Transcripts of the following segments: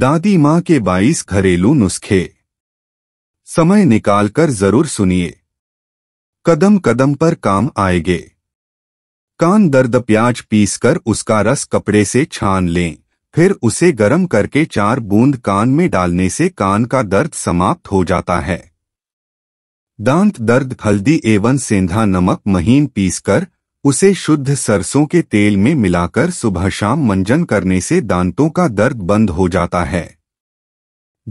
दादी माँ के 22 घरेलू नुस्खे समय निकालकर जरूर सुनिए कदम कदम पर काम आएंगे कान दर्द प्याज पीसकर उसका रस कपड़े से छान लें फिर उसे गर्म करके चार बूंद कान में डालने से कान का दर्द समाप्त हो जाता है दांत दर्द हल्दी एवं सेंधा नमक महीन पीसकर उसे शुद्ध सरसों के तेल में मिलाकर सुबह शाम मंजन करने से दांतों का दर्द बंद हो जाता है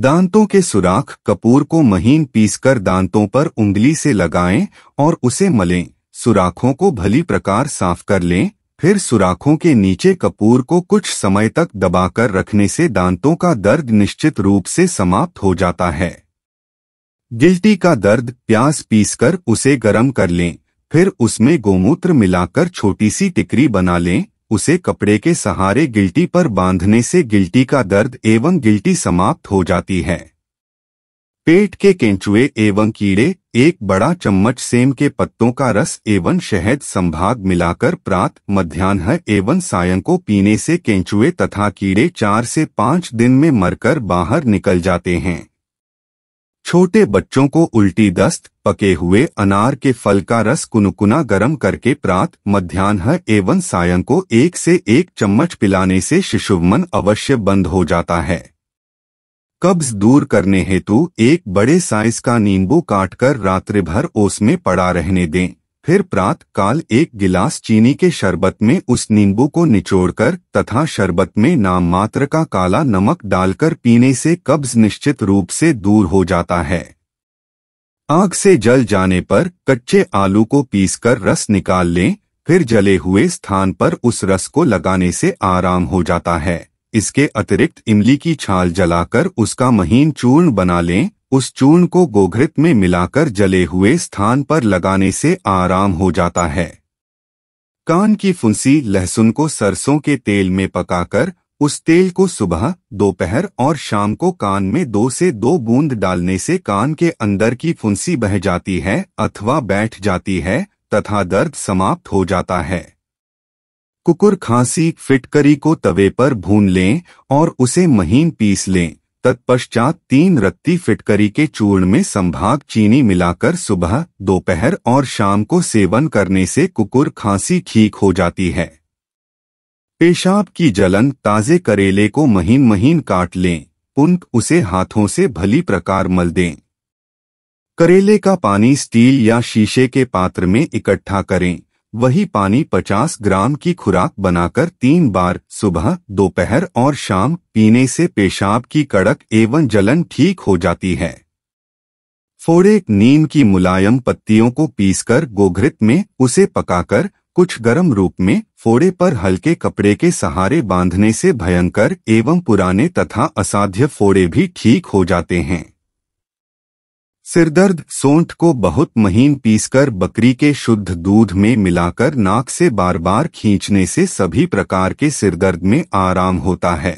दांतों के सुराख कपूर को महीन पीसकर दांतों पर उंगली से लगाएं और उसे मलें सुराखों को भली प्रकार साफ कर लें फिर सुराखों के नीचे कपूर को कुछ समय तक दबाकर रखने से दांतों का दर्द निश्चित रूप से समाप्त हो जाता है गिल्टी का दर्द प्याज पीसकर उसे गर्म कर लें फिर उसमें गोमूत्र मिलाकर छोटी सी टिकरी बना लें उसे कपड़े के सहारे गिल्टी पर बांधने से गिल्टी का दर्द एवं गिल्टी समाप्त हो जाती है पेट के केंचुए एवं कीड़े एक बड़ा चम्मच सेम के पत्तों का रस एवं शहद संभाग मिलाकर प्रात मध्यान्ह एवं सायं को पीने से केंचुए तथा कीड़े चार से पाँच दिन में मरकर बाहर निकल जाते हैं छोटे बच्चों को उल्टी दस्त पके हुए अनार के फल का रस कुनकुना गर्म करके प्रात मध्यान्ह एवं सायं को एक से एक चम्मच पिलाने से शिशुमन अवश्य बंद हो जाता है कब्ज दूर करने हेतु एक बड़े साइज का नींबू काटकर रात्रि भर उसमें पड़ा रहने दें फिर प्रात काल एक गिलास चीनी के शरबत में उस नींबू को निचोड़कर तथा शरबत में नाम मात्र का काला नमक डालकर पीने से कब्ज निश्चित रूप से दूर हो जाता है आग से जल जाने पर कच्चे आलू को पीसकर रस निकाल लें फिर जले हुए स्थान पर उस रस को लगाने से आराम हो जाता है इसके अतिरिक्त इमली की छाल जलाकर उसका महीन चूर्ण बना लें उस चूर्ण को गोघृत में मिलाकर जले हुए स्थान पर लगाने से आराम हो जाता है कान की फुंसी लहसुन को सरसों के तेल में पकाकर उस तेल को सुबह दोपहर और शाम को कान में दो से दो बूंद डालने से कान के अंदर की फुंसी बह जाती है अथवा बैठ जाती है तथा दर्द समाप्त हो जाता है कुकुर खांसी फिटकरी को तवे पर भून लें और उसे महीन पीस लें तत्पश्चात तीन रत्ती फिटकरी के चूर्ण में संभाग चीनी मिलाकर सुबह दोपहर और शाम को सेवन करने से कुकुर खांसी ठीक हो जाती है पेशाब की जलन ताजे करेले को महीन महीन काट लें पुंत उसे हाथों से भली प्रकार मल दें करेले का पानी स्टील या शीशे के पात्र में इकट्ठा करें वही पानी 50 ग्राम की खुराक बनाकर तीन बार सुबह दोपहर और शाम पीने से पेशाब की कड़क एवं जलन ठीक हो जाती है फोड़े नीम की मुलायम पत्तियों को पीसकर गोघृत में उसे पकाकर कुछ गर्म रूप में फोड़े पर हल्के कपड़े के सहारे बांधने से भयंकर एवं पुराने तथा असाध्य फोड़े भी ठीक हो जाते हैं सिरदर्द सोंठ को बहुत महीन पीसकर बकरी के शुद्ध दूध में मिलाकर नाक से बार बार खींचने से सभी प्रकार के सिरदर्द में आराम होता है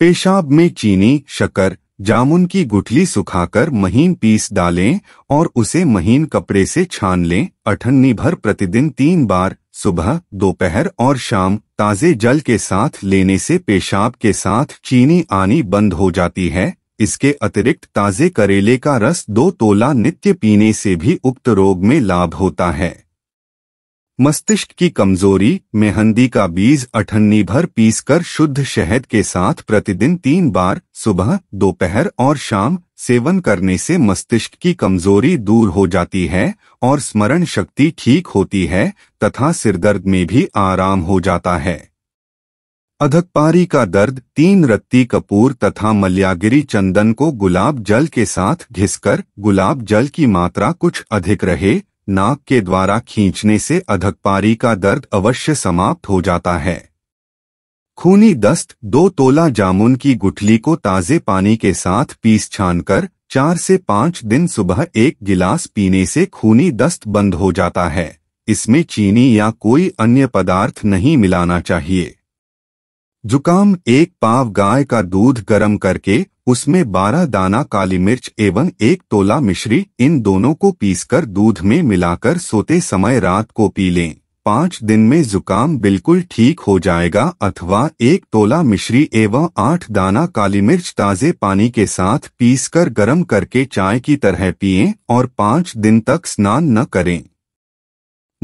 पेशाब में चीनी शकर जामुन की गुठली सुखाकर महीन पीस डालें और उसे महीन कपड़े से छान लें अठन्नी भर प्रतिदिन तीन बार सुबह दोपहर और शाम ताज़े जल के साथ लेने से पेशाब के साथ चीनी आनी बंद हो जाती है इसके अतिरिक्त ताजे करेले का रस दो तोला नित्य पीने से भी उक्त रोग में लाभ होता है मस्तिष्क की कमजोरी मेहंदी का बीज अठन्नी भर पीसकर शुद्ध शहद के साथ प्रतिदिन तीन बार सुबह दोपहर और शाम सेवन करने से मस्तिष्क की कमजोरी दूर हो जाती है और स्मरण शक्ति ठीक होती है तथा सिरदर्द में भी आराम हो जाता है अधकपारी का दर्द तीन रत्ती कपूर तथा मल्यागिरी चंदन को गुलाब जल के साथ घिसकर गुलाब जल की मात्रा कुछ अधिक रहे नाक के द्वारा खींचने से अधकपारी का दर्द अवश्य समाप्त हो जाता है खूनी दस्त दो तोला जामुन की गुठली को ताजे पानी के साथ पीस छानकर चार से पाँच दिन सुबह एक गिलास पीने से खूनी दस्त बंद हो जाता है इसमें चीनी या कोई अन्य पदार्थ नहीं मिलाना चाहिए जुकाम एक पाव गाय का दूध गर्म करके उसमें बारह दाना काली मिर्च एवं एक तोला मिश्री इन दोनों को पीसकर दूध में मिलाकर सोते समय रात को पी लें पाँच दिन में जुकाम बिल्कुल ठीक हो जाएगा अथवा एक तोला मिश्री एवं आठ दाना काली मिर्च ताज़े पानी के साथ पीसकर गर्म करके चाय की तरह पिए और पाँच दिन तक स्नान न करें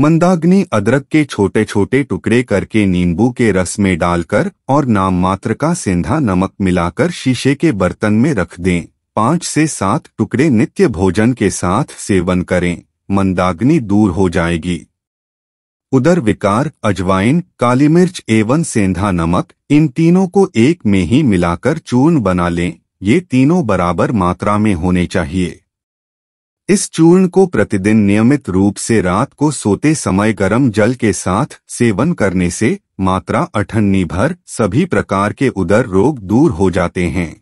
मंदाग्नि अदरक के छोटे छोटे टुकड़े करके नींबू के रस में डालकर और नाम मात्र का सेंधा नमक मिलाकर शीशे के बर्तन में रख दें पाँच से सात टुकड़े नित्य भोजन के साथ सेवन करें मंदाग्नि दूर हो जाएगी उदर विकार अजवाइन काली मिर्च एवं सेंधा नमक इन तीनों को एक में ही मिलाकर चूर्ण बना लें ये तीनों बराबर मात्रा में होने चाहिए इस चूर्ण को प्रतिदिन नियमित रूप से रात को सोते समय गर्म जल के साथ सेवन करने से मात्रा अठन्नी भर सभी प्रकार के उदर रोग दूर हो जाते हैं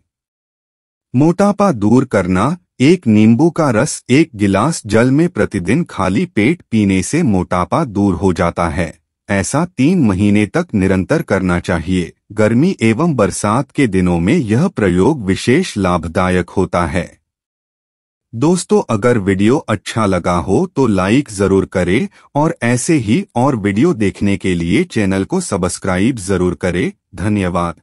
मोटापा दूर करना एक नींबू का रस एक गिलास जल में प्रतिदिन खाली पेट पीने से मोटापा दूर हो जाता है ऐसा तीन महीने तक निरंतर करना चाहिए गर्मी एवं बरसात के दिनों में यह प्रयोग विशेष लाभदायक होता है दोस्तों अगर वीडियो अच्छा लगा हो तो लाइक जरूर करें और ऐसे ही और वीडियो देखने के लिए चैनल को सब्सक्राइब जरूर करें धन्यवाद